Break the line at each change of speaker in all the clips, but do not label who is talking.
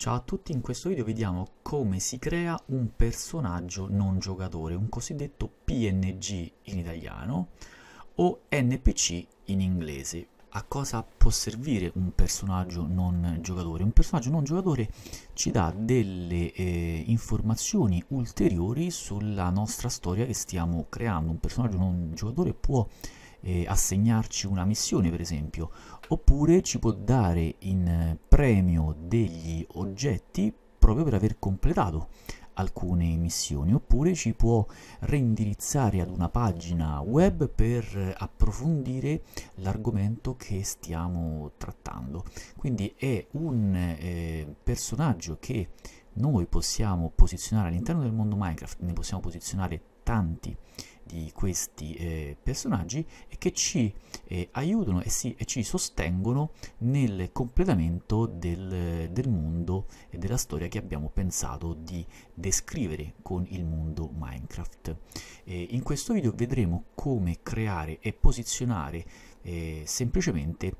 Ciao a tutti, in questo video vediamo come si crea un personaggio non giocatore, un cosiddetto PNG in italiano o NPC in inglese. A cosa può servire un personaggio non giocatore? Un personaggio non giocatore ci dà delle eh, informazioni ulteriori sulla nostra storia che stiamo creando. Un personaggio non giocatore può eh, assegnarci una missione per esempio, oppure ci può dare in eh, premio degli oggetti proprio per aver completato alcune missioni oppure ci può reindirizzare ad una pagina web per eh, approfondire l'argomento che stiamo trattando quindi è un eh, personaggio che noi possiamo posizionare all'interno del mondo Minecraft ne possiamo posizionare tanti di questi eh, personaggi e che ci eh, aiutano e, si, e, ci sostengono nel completamento del, del, mondo e della storia che abbiamo pensato di descrivere con il mondo Minecraft. Eh, in questo video vedremo come creare e posizionare eh, semplicemente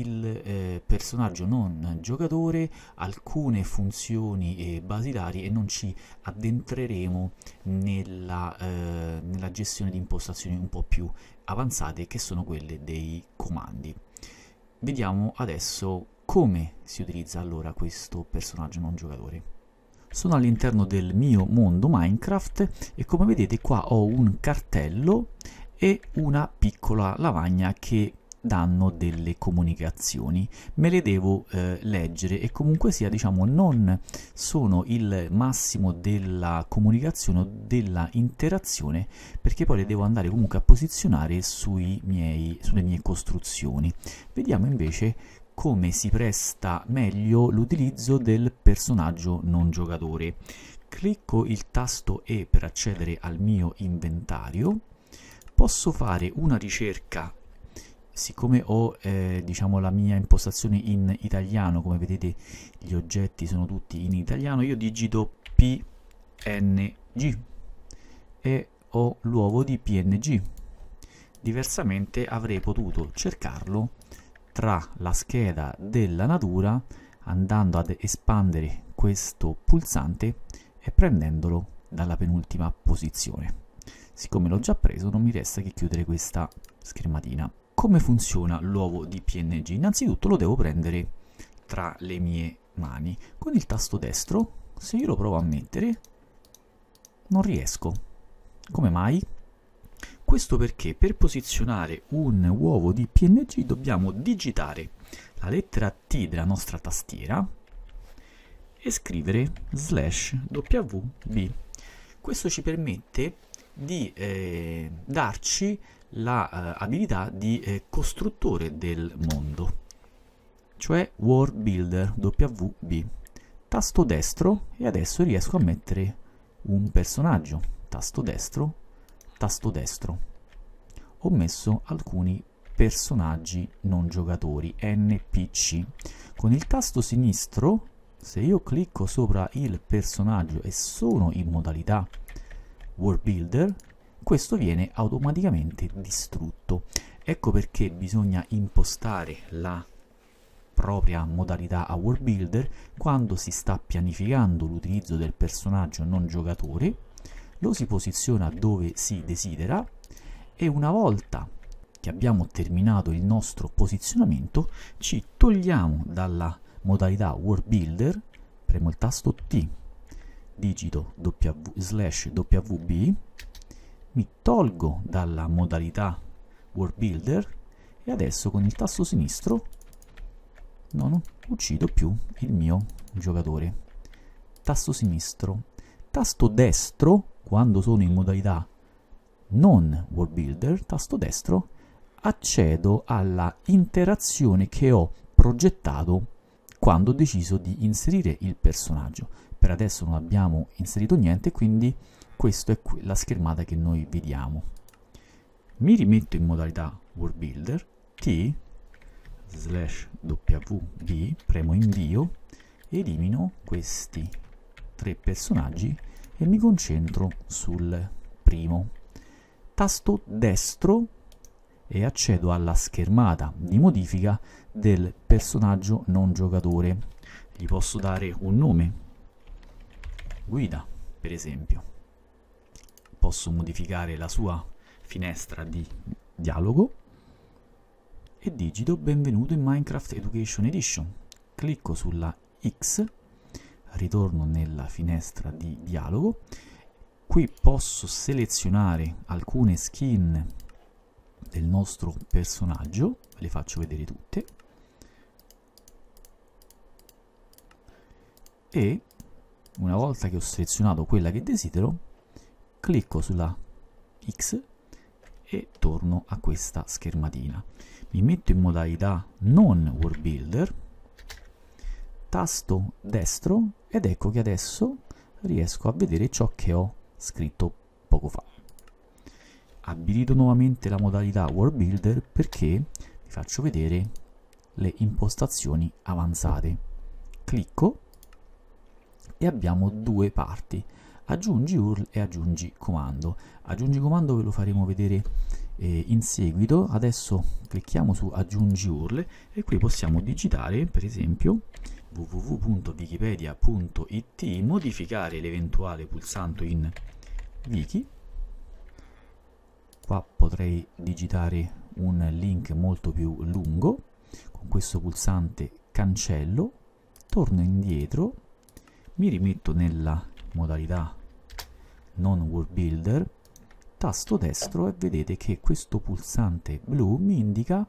il eh, personaggio non giocatore alcune funzioni eh, basilari e non ci addentreremo nella, eh, nella gestione di impostazioni un po' più avanzate che sono quelle dei comandi. Vediamo adesso come si utilizza allora questo personaggio non giocatore. Sono all'interno del mio mondo Minecraft e come vedete qua ho un cartello e una piccola lavagna che danno delle comunicazioni. Me le devo eh, leggere e comunque sia, diciamo, non sono il massimo della comunicazione o della interazione perché poi le devo andare comunque a posizionare miei, sulle mie costruzioni. Vediamo invece come si presta meglio l'utilizzo del personaggio non giocatore. Clicco il tasto E per accedere al mio inventario, posso fare una ricerca siccome ho eh, diciamo la mia impostazione in italiano come vedete gli oggetti sono tutti in italiano io digito png e ho l'uovo di png diversamente avrei potuto cercarlo tra la scheda della natura andando ad espandere questo pulsante e prendendolo dalla penultima posizione siccome l'ho già preso non mi resta che chiudere questa schermatina come funziona l'uovo di PNG? Innanzitutto lo devo prendere tra le mie mani. Con il tasto destro, se io lo provo a mettere, non riesco. Come mai? Questo perché per posizionare un uovo di PNG dobbiamo digitare la lettera T della nostra tastiera e scrivere slash wb. Questo ci permette di eh, darci l'abilità la, eh, di eh, costruttore del mondo, cioè World Builder WB. Tasto destro e adesso riesco a mettere un personaggio. Tasto destro, tasto destro. Ho messo alcuni personaggi non giocatori, NPC. Con il tasto sinistro, se io clicco sopra il personaggio e sono in modalità World Builder, questo viene automaticamente distrutto. Ecco perché bisogna impostare la propria modalità a world builder quando si sta pianificando l'utilizzo del personaggio non giocatore, lo si posiziona dove si desidera e una volta che abbiamo terminato il nostro posizionamento ci togliamo dalla modalità world builder, premo il tasto T, digito w, slash wb mi tolgo dalla modalità World Builder e adesso con il tasto sinistro non uccido più il mio giocatore. Tasto sinistro. Tasto destro, quando sono in modalità non World Builder, tasto destro, accedo alla interazione che ho progettato quando ho deciso di inserire il personaggio. Per adesso non abbiamo inserito niente, quindi questa è la schermata che noi vediamo. Mi rimetto in modalità World Builder, T slash WB, premo invio, elimino questi tre personaggi e mi concentro sul primo. Tasto destro e accedo alla schermata di modifica del personaggio non giocatore. Gli posso dare un nome, guida per esempio posso modificare la sua finestra di dialogo e digito benvenuto in Minecraft Education Edition. Clicco sulla X, ritorno nella finestra di dialogo, qui posso selezionare alcune skin del nostro personaggio, ve le faccio vedere tutte, e una volta che ho selezionato quella che desidero clicco sulla X e torno a questa schermatina. Mi metto in modalità non World Builder, tasto destro ed ecco che adesso riesco a vedere ciò che ho scritto poco fa. Abilito nuovamente la modalità World Builder perché vi faccio vedere le impostazioni avanzate. Clicco e abbiamo due parti aggiungi URL e aggiungi comando. Aggiungi comando ve lo faremo vedere eh, in seguito. Adesso clicchiamo su aggiungi URL e qui possiamo digitare per esempio www.wikipedia.it, modificare l'eventuale pulsante in wiki. Qua potrei digitare un link molto più lungo con questo pulsante cancello torno indietro mi rimetto nella modalità non World Builder, tasto destro e vedete che questo pulsante blu mi indica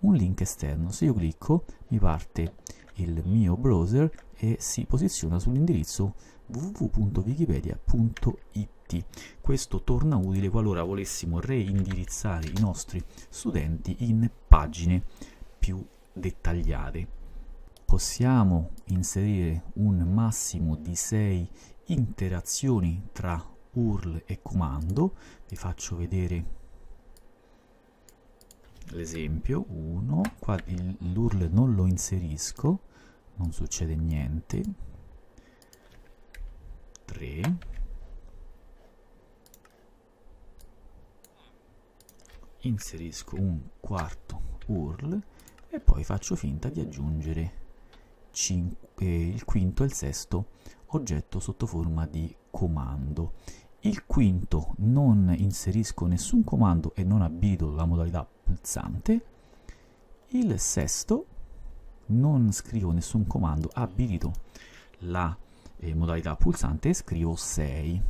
un link esterno. Se io clicco mi parte il mio browser e si posiziona sull'indirizzo www.wikipedia.it. Questo torna utile qualora volessimo reindirizzare i nostri studenti in pagine più dettagliate. Possiamo inserire un massimo di 6 interazioni tra URL e comando, vi faccio vedere l'esempio 1, qua l'URL non lo inserisco, non succede niente, 3, inserisco un quarto URL e poi faccio finta di aggiungere 5, eh, il quinto e il sesto oggetto sotto forma di comando il quinto non inserisco nessun comando e non abilito la modalità pulsante. Il sesto non scrivo nessun comando, abilito la eh, modalità pulsante e scrivo 6.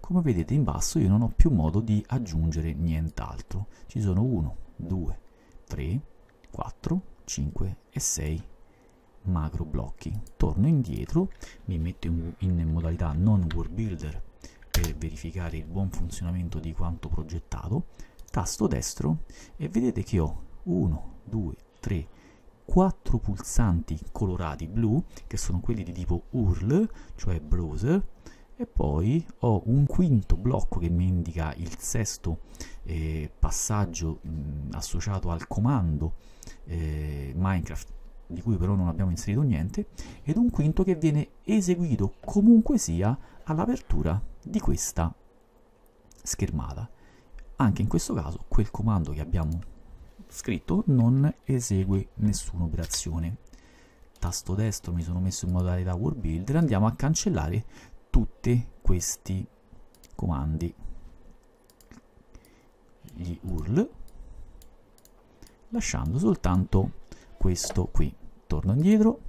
Come vedete in basso io non ho più modo di aggiungere nient'altro. Ci sono 1, 2, 3, 4, 5 e 6 macro blocchi. Torno indietro, mi metto in, in modalità non world builder per verificare il buon funzionamento di quanto progettato, tasto destro e vedete che ho 1, 2, 3, 4 pulsanti colorati blu che sono quelli di tipo URL, cioè browser, e poi ho un quinto blocco che mi indica il sesto eh, passaggio mh, associato al comando eh, Minecraft di cui però non abbiamo inserito niente ed un quinto che viene eseguito comunque sia all'apertura di questa schermata. Anche in questo caso quel comando che abbiamo scritto non esegue nessuna operazione. Tasto destro mi sono messo in modalità World Builder, andiamo a cancellare tutti questi comandi. Gli URL, lasciando soltanto questo qui. Torno indietro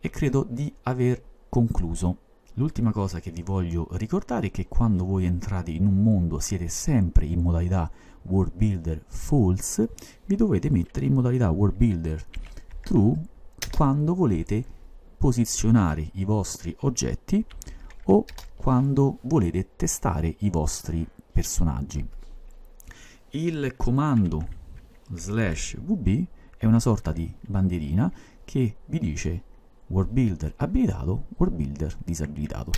e credo di aver concluso L'ultima cosa che vi voglio ricordare è che quando voi entrate in un mondo siete sempre in modalità World Builder False, vi dovete mettere in modalità World Builder True quando volete posizionare i vostri oggetti o quando volete testare i vostri personaggi. Il comando slash vb è una sorta di bandierina che vi dice World Builder abilitato, World Builder disabilitato.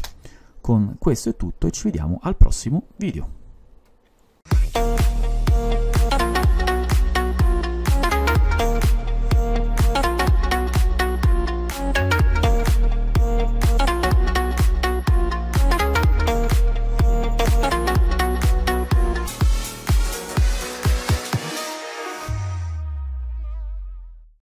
Con questo è tutto e ci vediamo al prossimo video.